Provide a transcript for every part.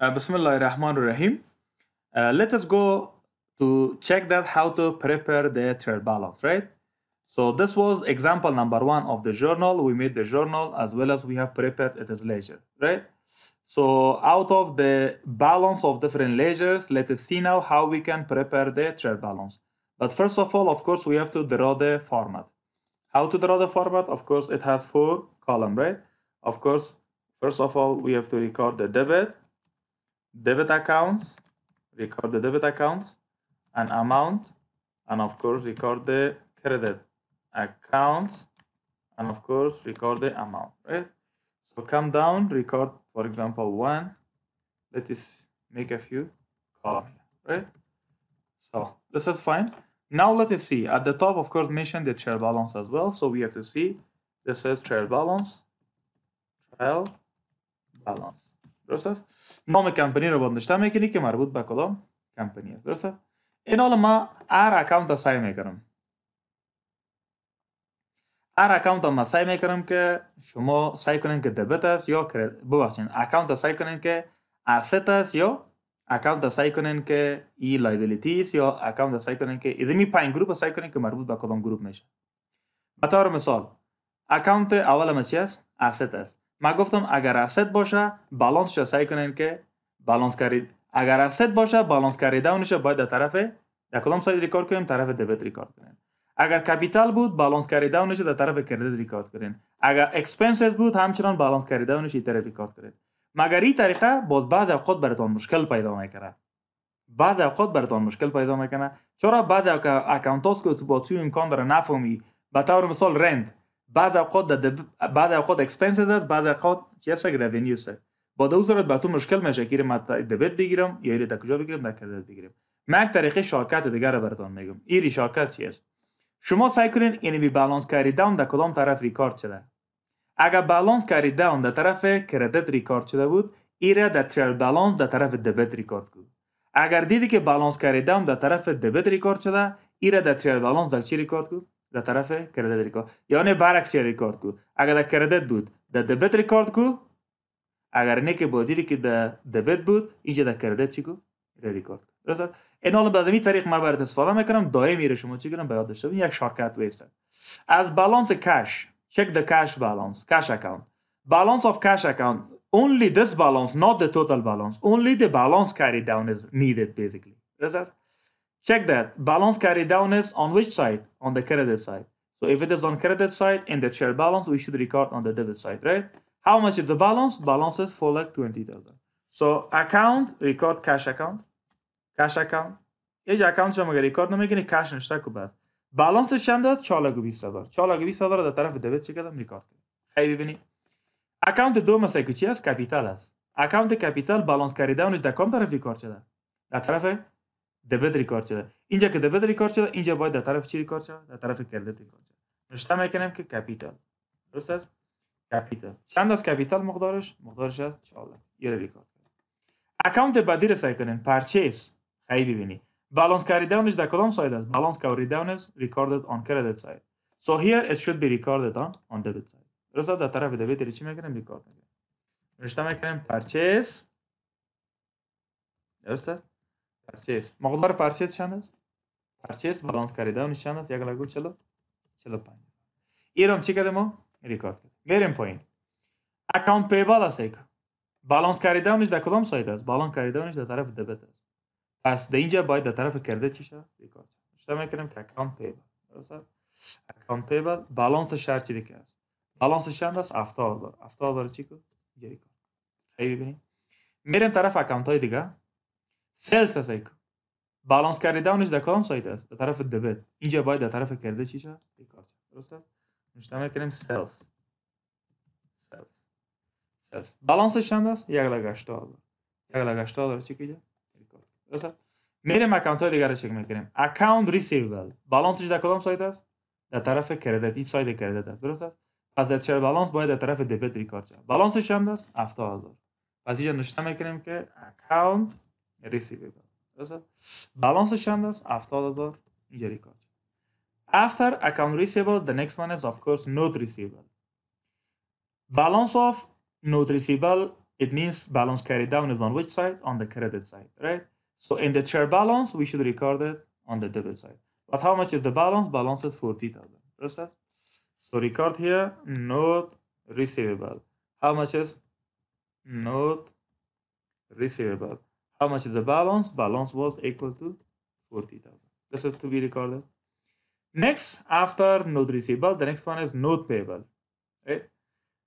Uh, Bismillah ar-Rahman ar-Rahim. Uh, let us go to check that how to prepare the trade balance, right? So this was example number one of the journal. We made the journal as well as we have prepared it as ledger, right? So out of the balance of different ledgers, let us see now how we can prepare the trade balance. But first of all, of course, we have to draw the format. How to draw the format? Of course, it has four column, right? Of course, first of all, we have to record the debit, debit accounts, record the debit accounts, an amount, and of course record the credit accounts, and of course record the amount, right? So come down, record, for example, one. Let us make a few columns, right? So this is fine. Now let us see, at the top, of course, mention the trial balance as well. So we have to see, this is trial balance, trial balance. درست است نام کمپنی رو بندشته میکنی که مربوط به کدام کمپنی است درست است این حال ما هر اکانت سعی میکنم هر اکانت ما سعی میکنم که شما سعی کنین که دبت است یا ببخشین اکانت سعی کنین که asset است یا اکانت سعی کنین که ای لایبیلیتی است یا اکانت سعی کنین که ادمی پایین گروپ سعی کنین که مربوط به کدام گروپ میشه به طور مثال اکاونت اول ما چی است asset است ما گفتم اگر اسید باشه بالانس شو سعی کنین که بالانس کرید اگر اسید باشه بالانس کریده باید در طرف در کدام ساید ریکارد کنیم طرف دبت ریکارد کنیم اگر کپیتال بود بالانس کریده در طرف کردیت ریکارد کنین اگر اکسپنسز بود همچنان بالانس کریده اونش این طرف ریکارد کنیم مگر این طریقه باز بعض خود براتون مشکل پیدا میکنه بعض خود براتون مشکل پیدا میکنه چرا بعض اکانتوس که تو با تو امکان داره نفهمی به طور مثال رند بعض اوقات د بعض اوقات اکسپنس است بعض اوقات چیسه است سه است با دو ضرورت به تو مشکل میشه که د دبیت بگیرم یا ایره کجا بگیرم در کردت بگیرم من یک طریق شاکت دیگر برتون میگم ایری شاکت چیست؟ است شما سعی کنین بی بالانس کاری داون در کدام طرف ریکارد شده اگر بالانس کاری داون در طرف کردت ریکارد شده بود ایره در تریال بالانس در طرف دبیت ریکارد کو اگر دیدی که بالانس کاری داون در طرف دبیت ریکارد شده ایره در تریال بالانس در چی ریکارد کو در طرف کردت ریکارد یعنی برعکس ریکارد کو اگر در کردت بود در دبیت ریکارد کو اگر نه که با که در دبت بود اینجا در کردت چی کو ریکارد درست این حالا به طریق ما برات استفاده میکنم دائمی رو شما چی کنم باید داشته داشته یک شارکت ویست از بالانس کش چک the cash بالانس کش اکاونت بالانس of cash account, only this balance, not the total balance. Only the balance carried down is needed basically. درست Check that balance carried down is on which side? On the credit side. So if it is on credit side in the share balance, we should record on the debit side, right? How much is the balance? Balance is for like 20,000. So account, record cash account. cash account یه account اکانت شما اگر ریکارد cash کش نشته کو بس بالانسش چند است 4200 هزار 4200 هزار در طرف دبیت چه کردم ریکارد کردم خیلی ببینی؟ اکانت دو مثل که چی است کپیتال است اکانت کپیتال بالانس کردنش در کام طرف ریکارد شده در طرف دبدری ریکارد شده اینجا که دبدری ریکارد شده اینجا باید در طرف چی ریکارد شده در طرف کردت ریکارد شده نشته میکنیم که کپیتال درست است کپیتال چند از کپیتال مقدارش مقدارش است چاله یه ریکارد کار اکاونت بدی رو سعی کنین پرچیز خیلی ببینی بالانس کردنش در کدام ساید است بالانس کردنش ریکاردد آن کردت ساید سو هیر ات شود بی ریکاردد آن آن ساید درست در طرف دبیتری چی میکنیم ریکارد میکنیم نشته میکنیم پرچیز درست است پرچیز مقدار پرچیز چند است پرچیز بالانس کرده اون چند است یک لگو چلو چلو پنج ایرام چی کردم ریکارد میرم پایین اکاونت پی بالا سایک بالانس کرده اونش در کدام سایت است بالانس کرده اونش در طرف دبت است پس در اینجا باید در طرف کرده چی شد ریکارد نوشته میکنیم که اکاونت پی اکاونت پی بالانس شارژ چی دیگه است بالانس چند است افتاد افتاد چی کرد دیگه ای ببینی میرم طرف اکاونت های دیگه سلس هست بالانس کردنش در کام سایت است در طرف دبت اینجا باید در طرف کرده چی شد کار درست هست مشتمل کنیم سلس سلس سلس بالانس چند هست یک لگ 80 یک لگ 80 رو چی کجا درست است میریم اکانت های دیگه رو چک میکنیم اکانت ریسیوبل بالانسش در کدام سایت هست در طرف کردیت این سایت کردیت است درست هست پس در چه بالانس باید در طرف دبت ریکارد شد بالانسش چند است هزار پس اینجا نشته میکنیم که اکانت receivable. درسته balance چند است 70000 the کار after account receivable the next one is of course note receivable balance of note receivable it means balance carried down is on which side on the credit side right so in the chair balance we should record it on the debit side but how much is the balance balance is 40000 درست so record here note receivable how much is note receivable How much is the balance? Balance was equal to 40,000. This is to be recorded. Next, after note receivable, the next one is note payable. Right?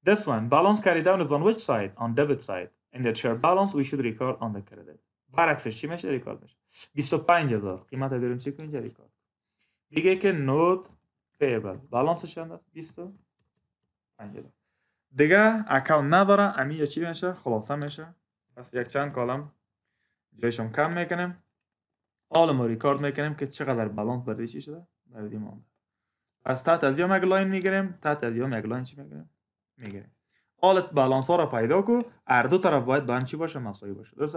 This one, balance carried down is on which side? On debit side. And the share balance we should record on the credit. برعکسش چی میشه ریکارد میشه 25000 قیمت داریم چی اینجا ریکارد میگه که نوت پیبل بالانسش چند است 25000 دیگه اکاونت نداره امی چی میشه خلاصه میشه پس یک چند کالم جایش کم میکنیم آل ما ریکارد میکنیم که چقدر بلانس پردیشی چی شده بردی مانده پس تحت از یا یک لاین میگیریم تحت از یا یک لاین چی میگیریم میگیریم آلت بالانس ها را پیدا کو هر دو طرف باید بان چی باشه مساوی باشه درست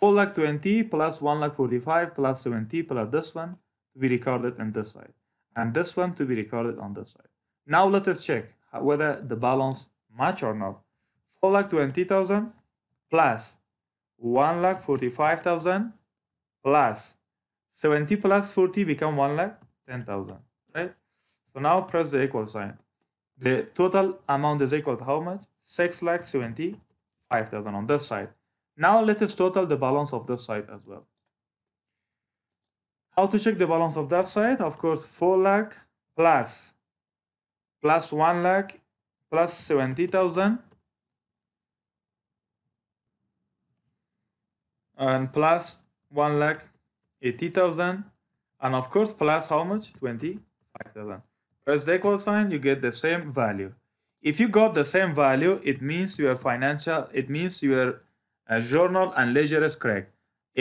4 لک 20 plus 1 45 plus 70 plus this one to be recorded on this side and this one to be recorded on this side now let us check whether the balance match or not 4 plus one lakh forty five thousand plus 70 plus 40 become one lakh ten thousand, right? So now press the equal sign. The total amount is equal to how much? Six lakh seventy five thousand on this side. Now let us total the balance of this side as well. How to check the balance of that side? Of course, 4 lakh plus plus 1 lakh plus 70,000 and plus 1 lakh 80,000 and of course plus how much 25,000 press the equal sign you get the same value if you got the same value it means your financial it means your uh, journal and ledger is correct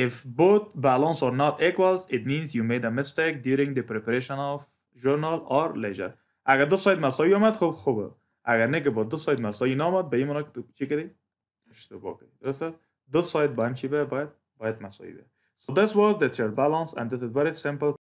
if both balance are not equals it means you made a mistake during the preparation of journal or ledger اگر دو ساید مساوی اومد خب خوبه اگر نه که با دو ساید مساوی نامد به این معنی که تو چی کردی اشتباه کردی درسته this side باید چی به باید so this was the tier balance and this is very simple